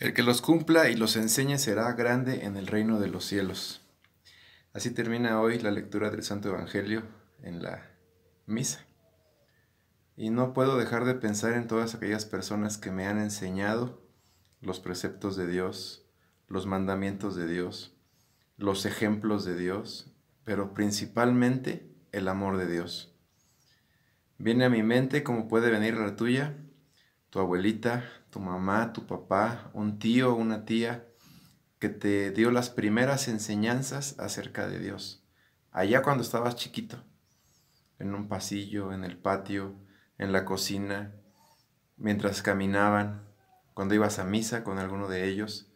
El que los cumpla y los enseñe será grande en el reino de los cielos. Así termina hoy la lectura del Santo Evangelio en la misa. Y no puedo dejar de pensar en todas aquellas personas que me han enseñado los preceptos de Dios, los mandamientos de Dios, los ejemplos de Dios, pero principalmente el amor de Dios. Viene a mi mente, como puede venir la tuya, tu abuelita, tu mamá, tu papá, un tío, una tía, que te dio las primeras enseñanzas acerca de Dios, allá cuando estabas chiquito, en un pasillo, en el patio, en la cocina, mientras caminaban, cuando ibas a misa con alguno de ellos.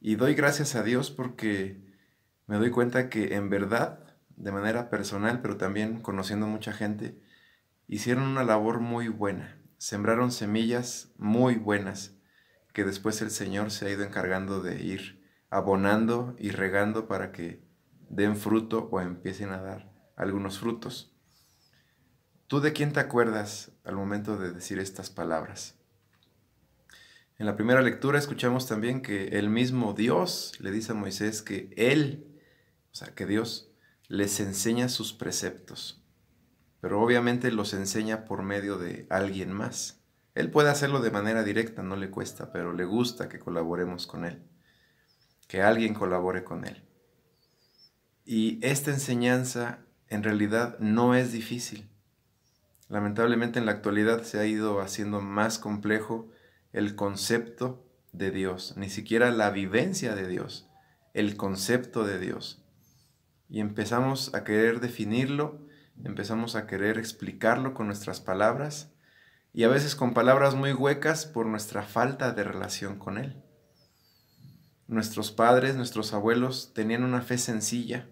Y doy gracias a Dios porque me doy cuenta que en verdad, de manera personal, pero también conociendo mucha gente, hicieron una labor muy buena sembraron semillas muy buenas que después el Señor se ha ido encargando de ir abonando y regando para que den fruto o empiecen a dar algunos frutos. ¿Tú de quién te acuerdas al momento de decir estas palabras? En la primera lectura escuchamos también que el mismo Dios le dice a Moisés que Él, o sea, que Dios les enseña sus preceptos pero obviamente los enseña por medio de alguien más. Él puede hacerlo de manera directa, no le cuesta, pero le gusta que colaboremos con él, que alguien colabore con él. Y esta enseñanza en realidad no es difícil. Lamentablemente en la actualidad se ha ido haciendo más complejo el concepto de Dios, ni siquiera la vivencia de Dios, el concepto de Dios. Y empezamos a querer definirlo empezamos a querer explicarlo con nuestras palabras y a veces con palabras muy huecas por nuestra falta de relación con Él. Nuestros padres, nuestros abuelos tenían una fe sencilla,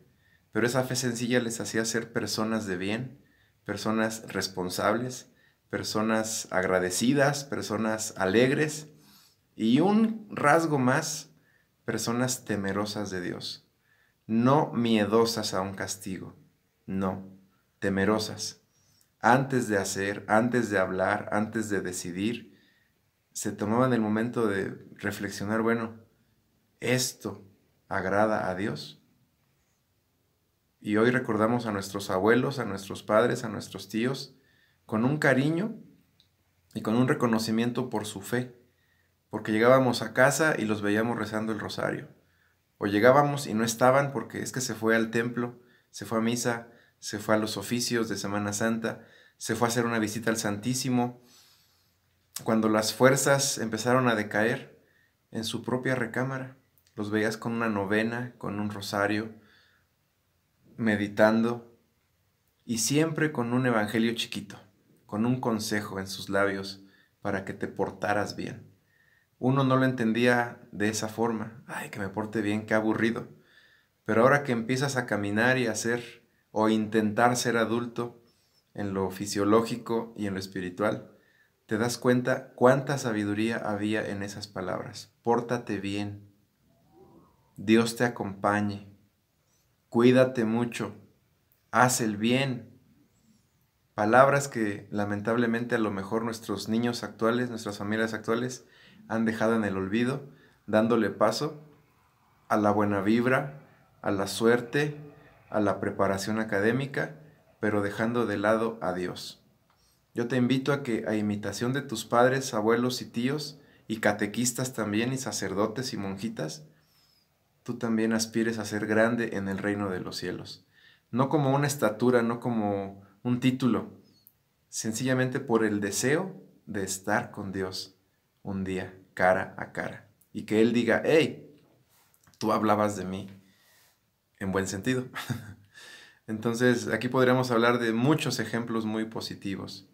pero esa fe sencilla les hacía ser personas de bien, personas responsables, personas agradecidas, personas alegres y un rasgo más, personas temerosas de Dios, no miedosas a un castigo, no, temerosas. Antes de hacer, antes de hablar, antes de decidir, se tomaban el momento de reflexionar, bueno, ¿esto agrada a Dios? Y hoy recordamos a nuestros abuelos, a nuestros padres, a nuestros tíos, con un cariño y con un reconocimiento por su fe, porque llegábamos a casa y los veíamos rezando el rosario, o llegábamos y no estaban porque es que se fue al templo, se fue a misa, se fue a los oficios de Semana Santa, se fue a hacer una visita al Santísimo. Cuando las fuerzas empezaron a decaer en su propia recámara, los veías con una novena, con un rosario, meditando y siempre con un evangelio chiquito, con un consejo en sus labios para que te portaras bien. Uno no lo entendía de esa forma, ay, que me porte bien, qué aburrido. Pero ahora que empiezas a caminar y a hacer o intentar ser adulto en lo fisiológico y en lo espiritual, te das cuenta cuánta sabiduría había en esas palabras. Pórtate bien. Dios te acompañe. Cuídate mucho. Haz el bien. Palabras que lamentablemente a lo mejor nuestros niños actuales, nuestras familias actuales, han dejado en el olvido, dándole paso a la buena vibra, a la suerte, a la preparación académica, pero dejando de lado a Dios. Yo te invito a que, a imitación de tus padres, abuelos y tíos, y catequistas también, y sacerdotes y monjitas, tú también aspires a ser grande en el reino de los cielos. No como una estatura, no como un título, sencillamente por el deseo de estar con Dios un día, cara a cara, y que Él diga, hey, tú hablabas de mí, en buen sentido. Entonces, aquí podríamos hablar de muchos ejemplos muy positivos.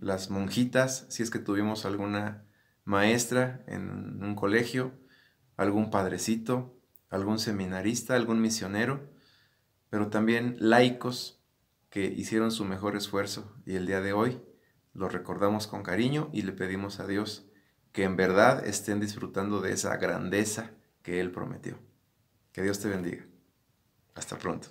Las monjitas, si es que tuvimos alguna maestra en un colegio, algún padrecito, algún seminarista, algún misionero, pero también laicos que hicieron su mejor esfuerzo y el día de hoy lo recordamos con cariño y le pedimos a Dios que en verdad estén disfrutando de esa grandeza que Él prometió. Que Dios te bendiga. Hasta pronto.